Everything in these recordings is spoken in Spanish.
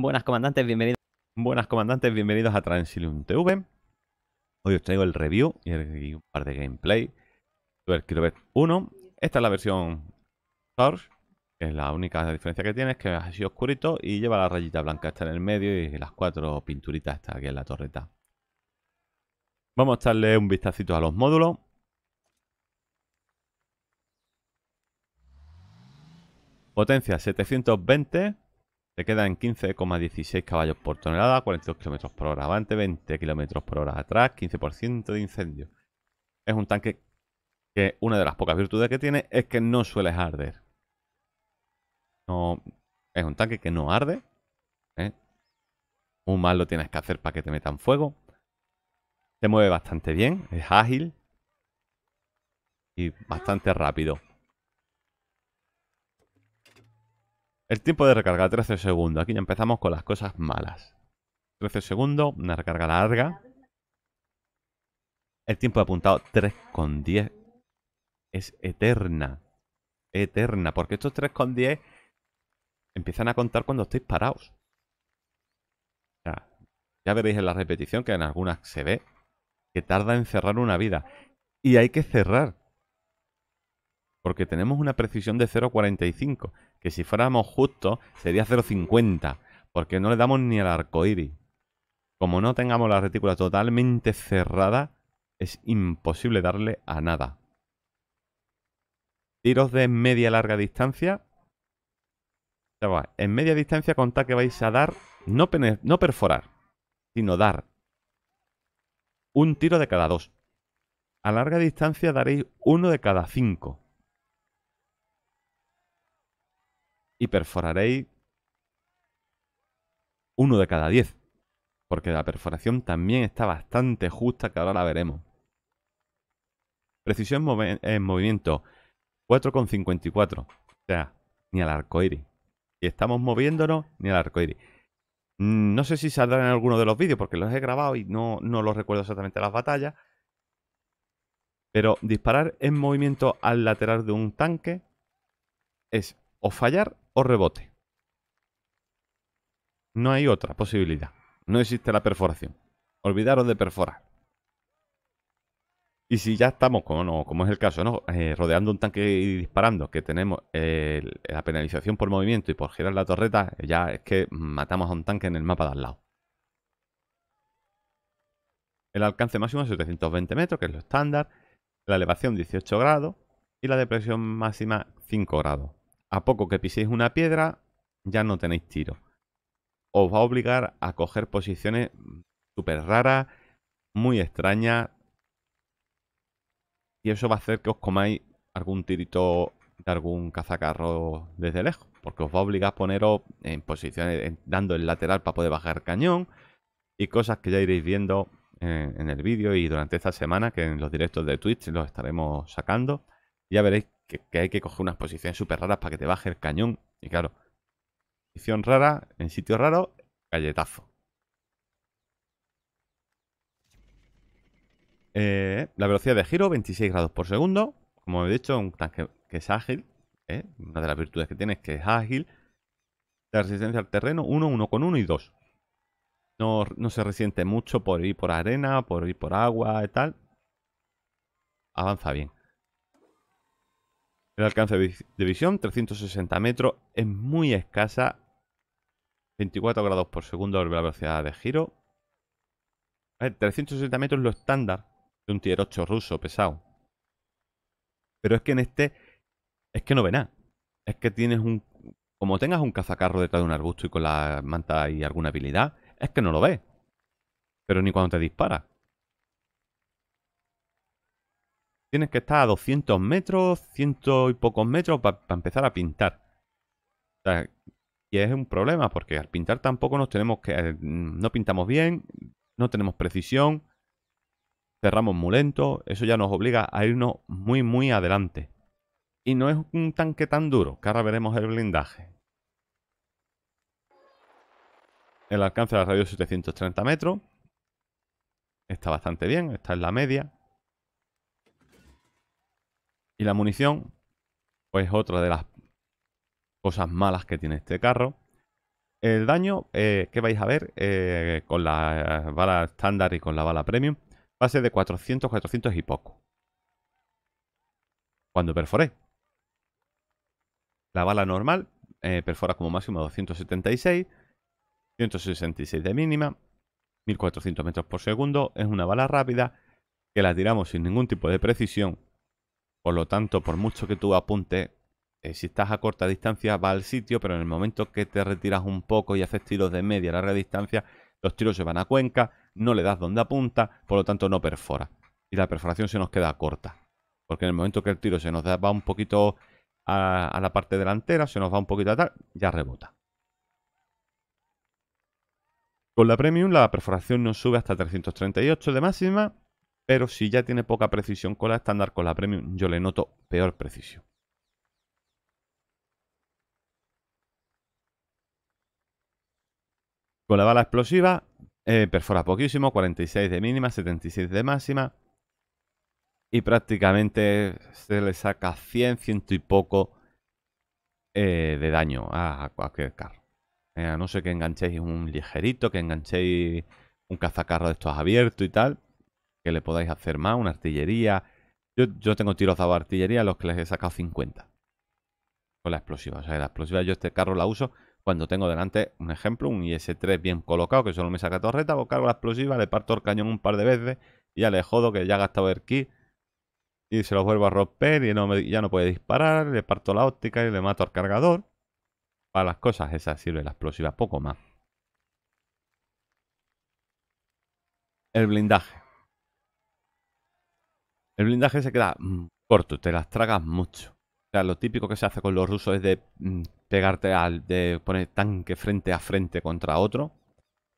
Buenas comandantes, bienvenidos. Buenas comandantes, bienvenidos a Transilium TV. Hoy os traigo el review y, un par de gameplay. Super 1. Esta es la versión Source. es la única diferencia que tiene es que es así oscurito y lleva la rayita blanca está en el medio y las cuatro pinturitas está aquí en la torreta. Vamos a echarle un vistacito a los módulos. Potencia 720. Se quedan 15,16 caballos por tonelada, 42 km por hora avante, 20 km por hora atrás, 15% de incendio. Es un tanque que una de las pocas virtudes que tiene es que no suele arder. es un tanque que no arde. ¿eh? Un mal lo tienes que hacer para que te metan fuego. Se mueve bastante bien, es ágil y bastante rápido. El tiempo de recarga, 13 segundos. Aquí ya empezamos con las cosas malas. 13 segundos, una recarga larga. El tiempo de apuntado, 3,10. Es eterna. Eterna. Porque estos 3,10 empiezan a contar cuando estáis parados. Ya, ya veréis en la repetición que en algunas se ve que tarda en cerrar una vida. Y hay que cerrar porque tenemos una precisión de 0,45, que si fuéramos justos sería 0,50, porque no le damos ni al arcoíris. Como no tengamos la retícula totalmente cerrada, es imposible darle a nada. Tiros de media larga distancia. En media distancia contad que vais a dar, no, no perforar, sino dar un tiro de cada dos. A larga distancia daréis uno de cada cinco. y perforaréis uno de cada diez. Porque la perforación también está bastante justa, que ahora la veremos. Precisión en movimiento 4,54. O sea, ni al arco iris. Y estamos moviéndonos ni al arco iris. Mm, no sé si saldrán en alguno de los vídeos porque los he grabado y no, no los recuerdo exactamente las batallas. Pero disparar en movimiento al lateral de un tanque es o fallar o rebote. No hay otra posibilidad. No existe la perforación. Olvidaros de perforar. Y si ya estamos, como, no, como es el caso, ¿no? Eh, rodeando un tanque y disparando, que tenemos la penalización por movimiento y por girar la torreta, ya es que matamos a un tanque en el mapa de al lado. El alcance máximo es 720 metros, que es lo estándar. La elevación 18 grados. Y la depresión máxima 5 grados. A poco que piséis una piedra, ya no tenéis tiro. Os va a obligar a coger posiciones súper raras, muy extrañas. Y eso va a hacer que os comáis algún tirito de algún cazacarro desde lejos. Porque os va a obligar a poneros en posiciones, dando el lateral para poder bajar cañón. Y cosas que ya iréis viendo en el vídeo y durante esta semana, que en los directos de Twitch los estaremos sacando. Ya veréis que, hay que coger unas posiciones súper raras para que te baje el cañón. Y claro, posición rara, en sitio raro, galletazo. Eh, la velocidad de giro, 26 grados por segundo. Como he dicho, un tanque que es ágil. ¿eh? una de las virtudes que tiene es que es ágil. La resistencia al terreno, 1, 1 con 1 y 2. No, no, se resiente mucho por ir por arena, por ir por agua y tal. Avanza bien. El alcance de visión, 360 metros, es muy escasa. 24 grados por segundo la velocidad de giro. A ver, 360 metros es lo estándar de un tier 8 ruso pesado. Pero es que en este es que no ve nada. Es que tienes un... Como tengas un cazacarro detrás de un arbusto y con la manta y alguna habilidad, es que no lo ves. Pero ni cuando te dispara. Tienes que estar a 200 metros, ciento y pocos metros para empezar a pintar. y es un problema porque al pintar tampoco nos tenemos que... Eh, no pintamos bien, no tenemos precisión, cerramos muy lento, eso ya nos obliga a irnos muy muy adelante. Y no es un tanque tan duro, que ahora veremos el blindaje. El alcance de la radio es 730 metros. Está bastante bien, está en la media. Y la munición, pues otra de las cosas malas que tiene este carro. El daño eh, que vais a ver eh, con la bala estándar y con la bala premium va a ser de 400, 400 y poco. Cuando perforé. La bala normal eh, perfora como máximo 276, 166 de mínima, 1400 metros por segundo. Es una bala rápida que la tiramos sin ningún tipo de precisión por lo tanto, por mucho que tú apunte, eh, si estás a corta distancia, va al sitio, pero en el momento que te retiras un poco y haces tiros de media a larga distancia, los tiros se van a cuenca, no le das donde apunta, por lo tanto no perfora. Y la perforación se nos queda corta. Porque en el momento que el tiro se nos va un poquito a, a la parte delantera, se nos va un poquito a tal, ya rebota. Con la Premium la perforación nos sube hasta 338 de máxima pero si ya tiene poca precisión con la estándar, con la premium, yo le noto peor precisión. Con la bala explosiva, eh, perfora poquísimo, 46 de mínima, 76 de máxima. Y prácticamente se le saca 100, ciento y poco eh, de daño a, cualquier carro. Eh, a no ser que enganchéis un ligerito, que enganchéis un cazacarro de estos abiertos y tal que le podáis hacer más, una artillería. Yo, tengo tiros de artillería los que les he sacado 50. Con la explosiva. O sea, la explosiva yo este carro la uso cuando tengo delante, un ejemplo, un IS-3 bien colocado que solo me saca torreta, a pues cargo la explosiva, le parto el cañón un par de veces y ya le jodo que ya ha gastado el kit y se lo vuelvo a romper y no me, ya no puede disparar, le parto la óptica y le mato al cargador. Para las cosas esas sirve la explosiva, poco más. El blindaje. El blindaje se queda mm, corto, te las tragas mucho. O sea, lo típico que se hace con los rusos es de mm, pegarte al. de poner tanque frente a frente contra otro.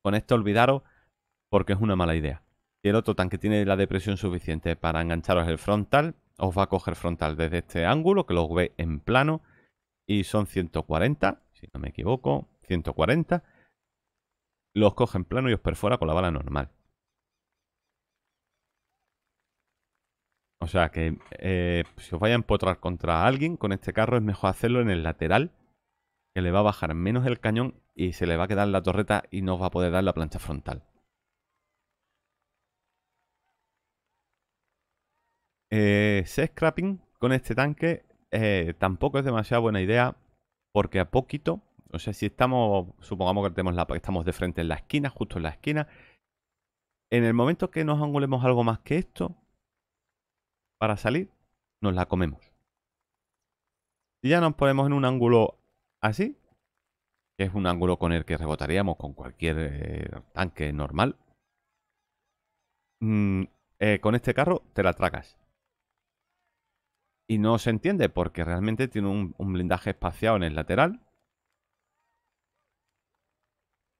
Con esto olvidaros porque es una mala idea. Y el otro tanque tiene la depresión suficiente para engancharos el frontal, os va a coger frontal desde este ángulo, que lo ve en plano. Y son 140, si no me equivoco, 140. Los coge en plano y os perfora con la bala normal. O sea que eh, si os vais a empotrar contra alguien con este carro es mejor hacerlo en el lateral, que le va a bajar menos el cañón y se le va a quedar la torreta y no va a poder dar la plancha frontal. Eh, se scrapping con este tanque eh, tampoco es demasiada buena idea porque a poquito, o sea, si estamos, supongamos que tenemos la, estamos de frente en la esquina, justo en la esquina, en el momento que nos angulemos algo más que esto, para salir, nos la comemos. Y ya nos ponemos en un ángulo así, que es un ángulo con el que rebotaríamos con cualquier eh, tanque normal. Mm, eh, con este carro te la tragas. Y no se entiende porque realmente tiene un, blindaje espaciado en el lateral.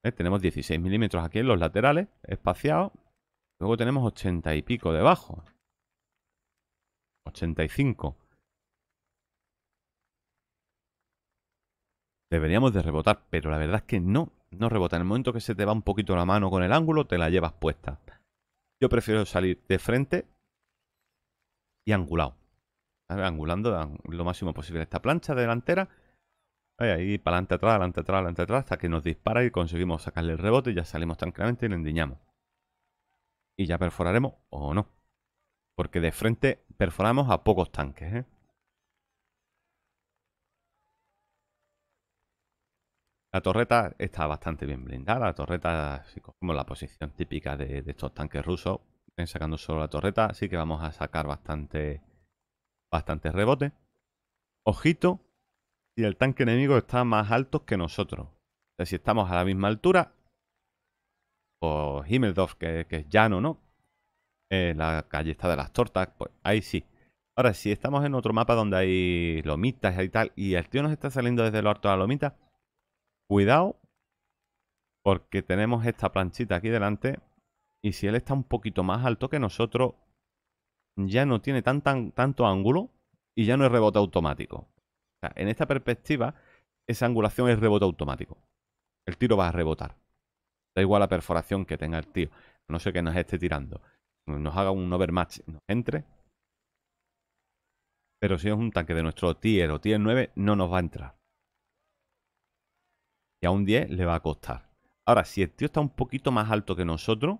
Eh, tenemos 16 milímetros aquí en los laterales, espaciado. Luego tenemos 80 y pico debajo. 85. Deberíamos de rebotar, pero la verdad es que no, no rebota. En el momento que se te va un poquito la mano con el ángulo, te la llevas puesta. Yo prefiero salir de frente y angulado. Angulando lo máximo posible esta plancha delantera. Ahí, para adelante, atrás, adelante, atrás, adelante, atrás, hasta que nos dispara y conseguimos sacarle el rebote. Y ya salimos tranquilamente y le endiñamos. Y ya perforaremos o no. Porque de frente perforamos a pocos tanques, ¿eh? La torreta está bastante bien blindada. La torreta, si cogemos la posición típica de, estos tanques rusos, en sacando solo la torreta, así que vamos a sacar bastante, bastante rebote. Ojito, si el tanque enemigo está más alto que nosotros. si estamos a la misma altura, o Himmeldorf, que es llano, ¿no? Eh, la la está de las tortas, pues ahí sí. Ahora, si estamos en otro mapa donde hay lomitas y tal, y el tío nos está saliendo desde lo alto de la lomita, cuidado, porque tenemos esta planchita aquí delante, y si él está un poquito más alto que nosotros, ya no tiene tan, tan, tanto ángulo y ya no es rebote automático. en esta perspectiva, esa angulación es rebote automático. El tiro va a rebotar. Da igual la perforación que tenga el tío. No sé qué nos esté tirando nos haga un overmatch, nos entre. Pero si es un tanque de nuestro tier o tier 9, no nos va a entrar. Y a un 10 le va a costar. Ahora, si el tío está un poquito más alto que nosotros,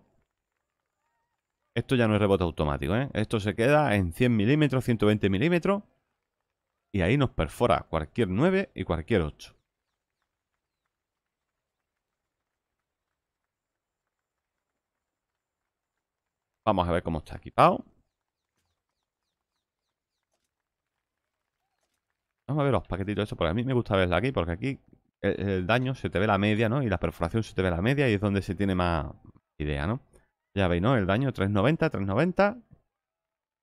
esto ya no es rebote automático, ¿eh? Esto se queda en 100 milímetros, 120 milímetros. Y ahí nos perfora cualquier 9 y cualquier 8. Vamos a ver cómo está equipado. Vamos a ver los paquetitos de eso, porque a mí me gusta verla aquí, porque aquí el, el, daño se te ve la media, ¿no? Y la perforación se te ve la media y es donde se tiene más idea, ¿no? Ya veis, ¿no? El daño 390, 390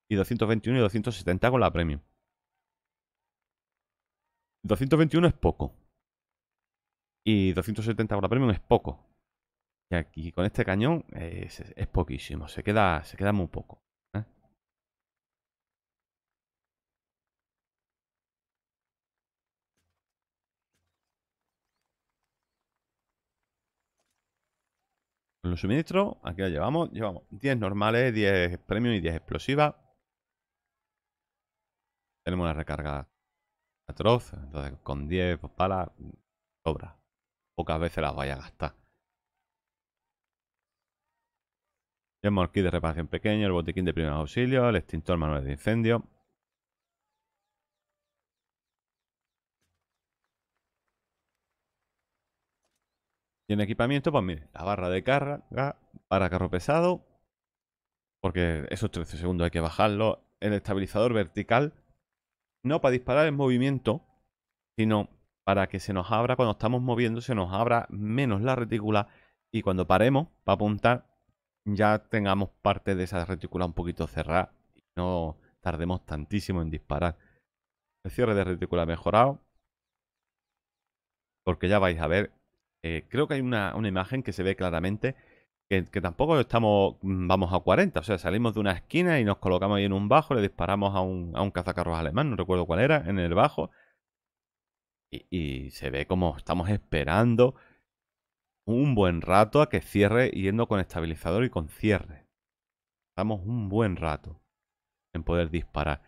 y 221 y 270 con la premium. 221 es poco. Y 270 con la premium es poco. Y aquí con este cañón es, poquísimo, se queda, se queda muy poco. ¿eh? Con Los suministros, aquí la llevamos. Llevamos 10 normales, 10 premium y 10 explosivas. Tenemos una recarga atroz, entonces con 10 palas sobra. Pocas veces las vaya a gastar. el kit de reparación pequeño, el botiquín de primeros auxilios, el extintor manual de incendio. Y en equipamiento, pues mire, la barra de carga para carro pesado, porque esos 13 segundos hay que bajarlo. El estabilizador vertical, no para disparar el movimiento, sino para que se nos abra cuando estamos moviendo, se nos abra menos la retícula y cuando paremos para apuntar, ya tengamos parte de esa retícula un poquito cerrada y no tardemos tantísimo en disparar. El cierre de retícula mejorado, porque ya vais a ver, eh, creo que hay una, imagen que se ve claramente que, tampoco estamos, mm, vamos a 40, o sea, salimos de una esquina y nos colocamos ahí en un bajo, le disparamos a un, a cazacarros alemán, no recuerdo cuál era, en el bajo, y, y se ve como estamos esperando un buen rato a que cierre yendo con estabilizador y con cierre. Estamos un buen rato en poder disparar.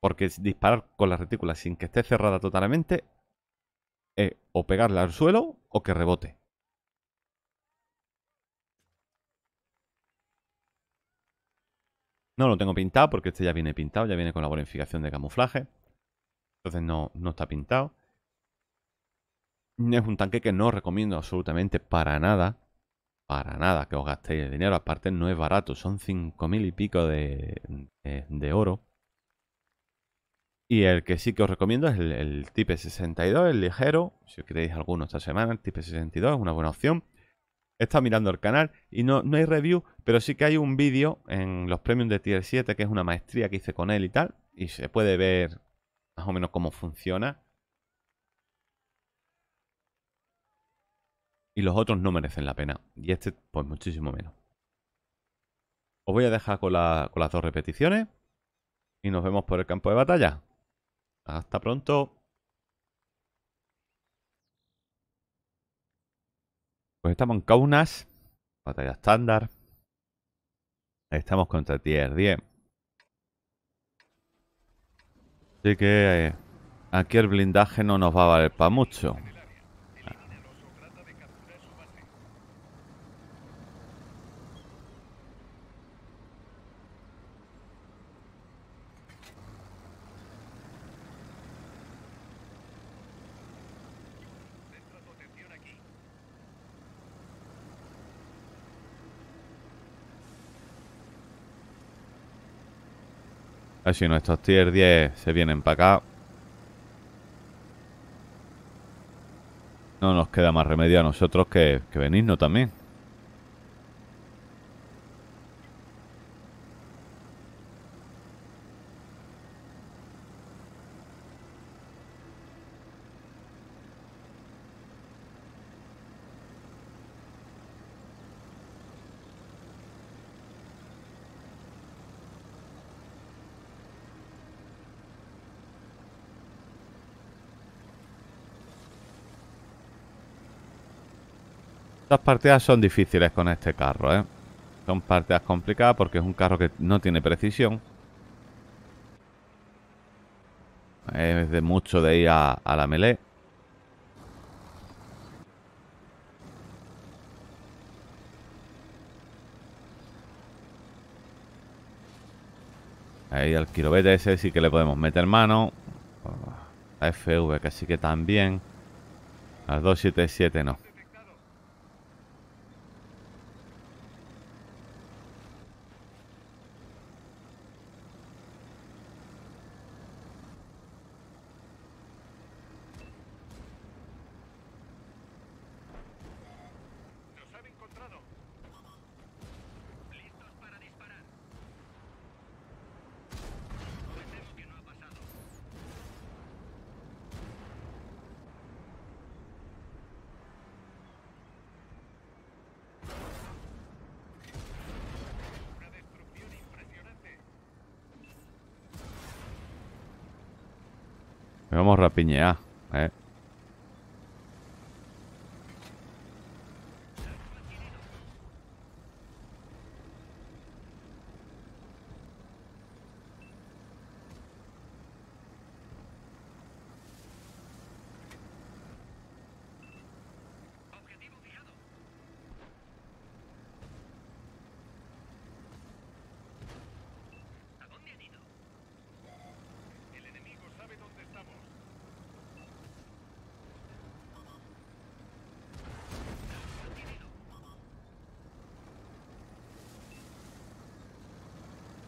Porque disparar con la retícula sin que esté cerrada totalmente es eh, o pegarla al suelo o que rebote. No lo tengo pintado porque este ya viene pintado, ya viene con la bonificación de camuflaje. Entonces no, no está pintado. Es un tanque que no os recomiendo absolutamente para nada. Para nada que os gastéis el dinero. Aparte no es barato. Son 5.000 y pico de, oro. Y el que sí que os recomiendo es el, el 62, el ligero. Si os queréis alguno esta semana, el Type 62 es una buena opción. He mirando el canal y no, no hay review, pero sí que hay un vídeo en los premium de Tier 7, que es una maestría que hice con él y tal. Y se puede ver más o menos cómo funciona Y los otros no merecen la pena. Y este, pues muchísimo menos. Os voy a dejar con, las dos repeticiones. Y nos vemos por el campo de batalla. Hasta pronto. Pues estamos en Kaunas. Batalla estándar. Ahí Estamos contra tier 10. Así que eh, aquí el blindaje no nos va a valer para mucho. A ver si nuestros tier 10 se vienen para acá. No nos queda más remedio a nosotros que, que venirnos también. partidas son difíciles con este carro, ¿eh? Son partidas complicadas porque es un carro que no tiene precisión. Es de mucho de ir a, la melee. Ahí al kilovete ese sí que le podemos meter mano. A FV que sí que también. las 277 no. vamos a rapiñear, eh.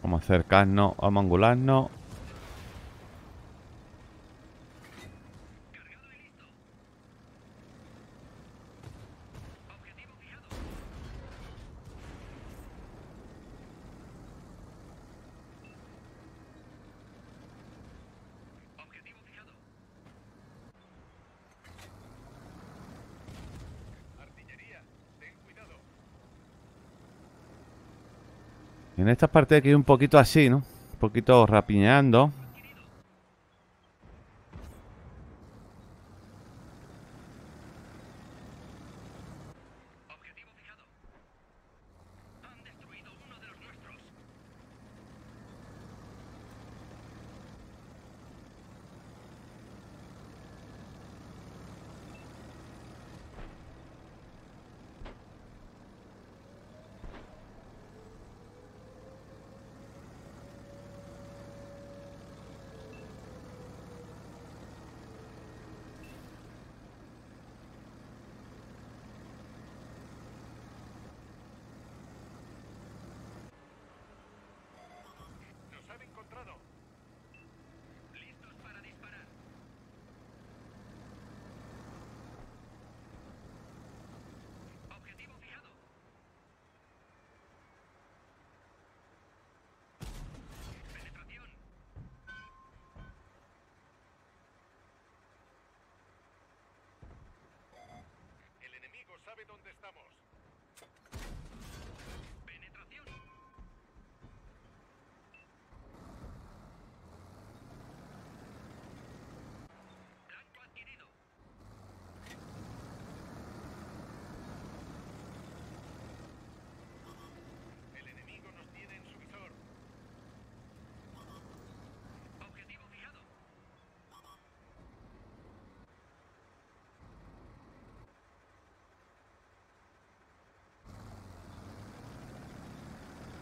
Vamos a acercarnos, vamos a angularnos Esta parte aquí un poquito así, ¿no? Un poquito rapiñando. dónde estamos.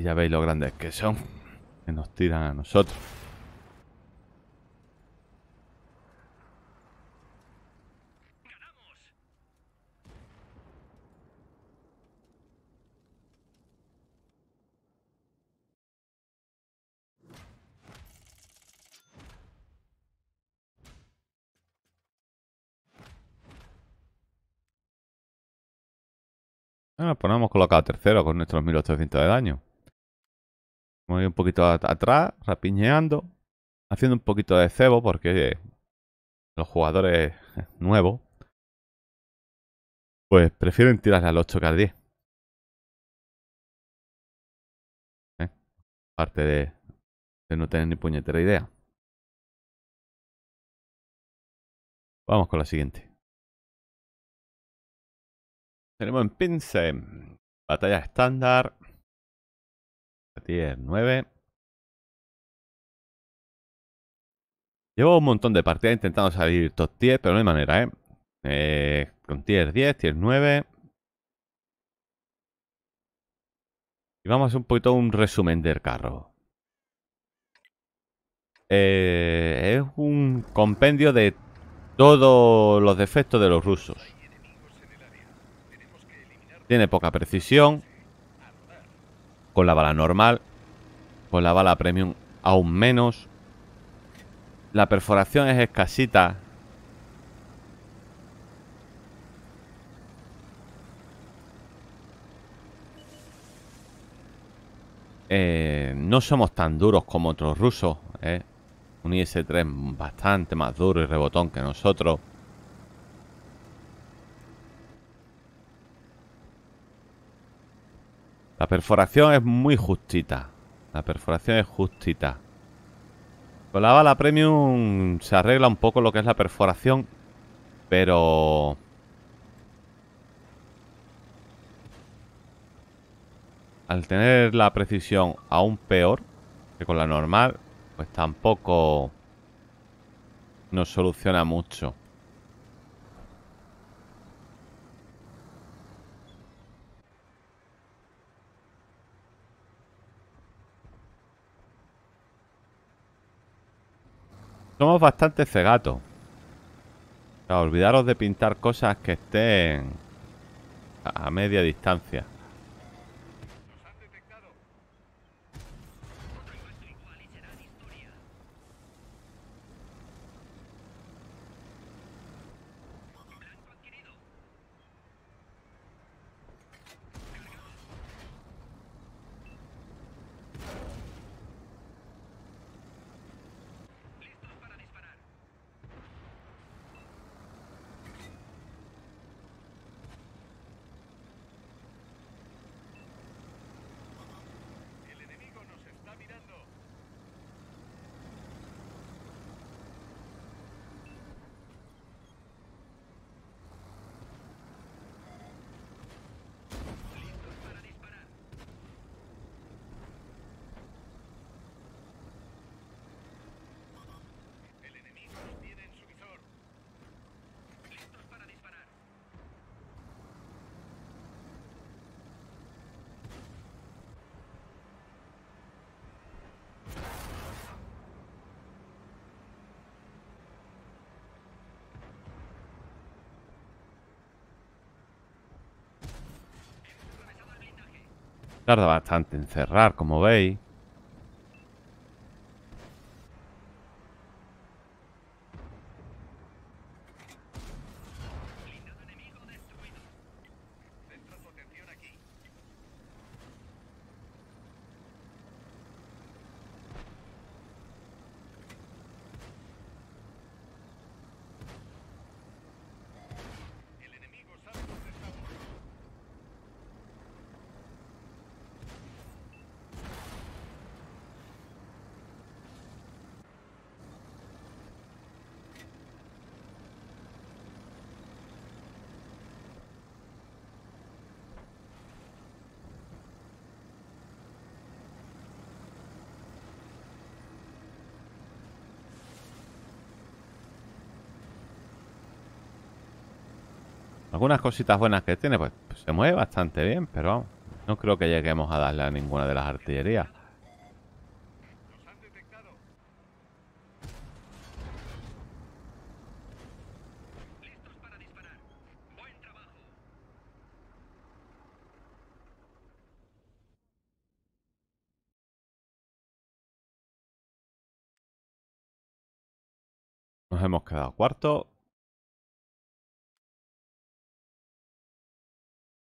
Y ya veis lo grandes que son. Que nos tiran a nosotros. nos ah, ponemos colocado tercero con nuestros 1800 de daño voy un poquito atrás, rapiñeando, haciendo un poquito de cebo porque eh, los jugadores eh, nuevos pues prefieren tirarle al 8 que al 10. ¿Eh? Aparte de, no tener ni puñetera idea. Vamos con la siguiente. Tenemos en Pince, batalla estándar, 10, 9. Llevo un montón de partidas intentando salir top 10, pero no hay manera, ¿eh? eh con tier 10, tier 9. Y vamos a hacer un poquito un resumen del carro. Eh, es un compendio de todos los defectos de los rusos. Tiene poca precisión. Con la bala normal. Con pues la bala premium aún menos. La perforación es escasita. Eh, no somos tan duros como otros rusos. ¿eh? Un IS-3 bastante más duro y rebotón que nosotros. La perforación es muy justita. La perforación es justita. Con la bala premium se arregla un poco lo que es la perforación, pero... Al tener la precisión aún peor que con la normal, pues tampoco nos soluciona mucho. Somos bastante cegatos. O sea, olvidaros de pintar cosas que estén a media distancia. Tarda bastante en cerrar, como veis. Algunas cositas buenas que tiene, pues, pues, se mueve bastante bien, pero vamos, no creo que lleguemos a darle a ninguna de las artillerías. Nos hemos quedado cuarto.